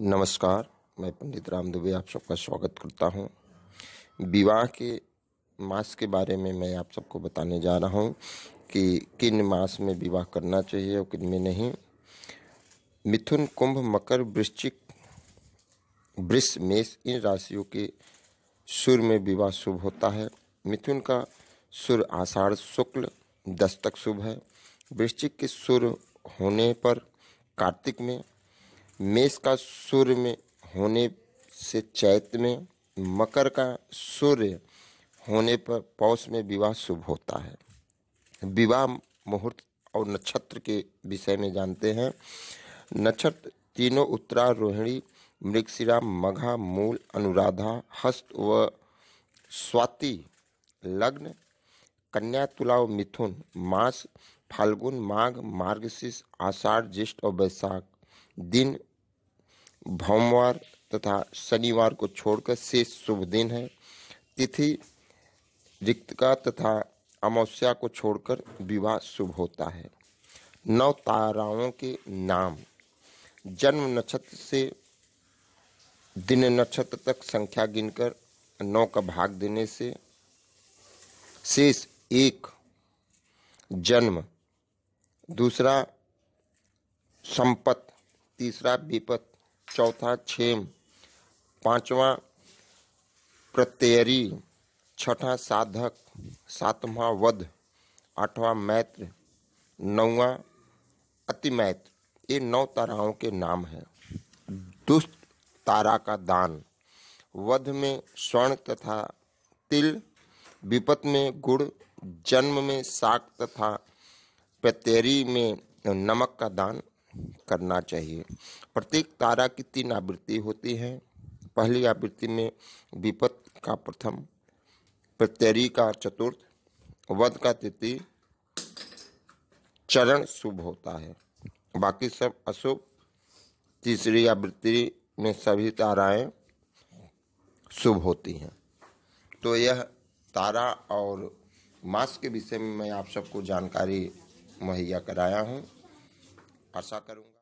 नमस्कार मैं पंडित राम दुबे आप सबका स्वागत करता हूँ विवाह के मास के बारे में मैं आप सबको बताने जा रहा हूँ कि किन मास में विवाह करना चाहिए और किन में नहीं मिथुन कुंभ मकर वृश्चिक वृष मेष इन राशियों के सुर में विवाह शुभ होता है मिथुन का सुर आषाढ़ शुक्ल दस्तक शुभ है वृश्चिक के सुर होने पर कार्तिक में मेष का सूर्य में होने से चैत में मकर का सूर्य होने पर पौष में विवाह शुभ होता है विवाह मुहूर्त और नक्षत्र के विषय में जानते हैं नक्षत्र तीनों उत्तरा रोहिणी मृगशिरा मघा मूल अनुराधा हस्त व स्वाति लग्न कन्या तुला और मिथुन मास फाल्गुन माघ मार्गशीर्ष आषाढ़ ज्येष्ठ और वैशाख दिन भौमवार तथा शनिवार को छोड़कर शेष शुभ दिन है तिथि रिक्त का तथा अमावस्या को छोड़कर विवाह शुभ होता है नौ ताराओं के नाम जन्म नक्षत्र से दिन नक्षत्र तक संख्या गिनकर नौ का भाग देने से शेष एक जन्म दूसरा संपत तीसरा विपत चौथा छेम पांचवा प्रत्यरी छठा साधक सातवां वध आठवां मैत्र नौवा अतिमैत्र ये नौ ताराओं के नाम हैं दुष्ट तारा का दान वध में स्वर्ण तथा तिल विपत में गुड़ जन्म में साक तथा पतेरी में नमक का दान करना चाहिए प्रत्येक तारा की तीन आवृत्ति होती है पहली आवृत्ति में विपत का प्रथम प्रत्यरी का चतुर्थ वध का तृतीय चरण शुभ होता है बाकी सब अशुभ तीसरी आवृत्ति में सभी ताराएं शुभ होती हैं तो यह तारा और मास के विषय में मैं आप सबको जानकारी मुहैया कराया हूँ आशा करूँगा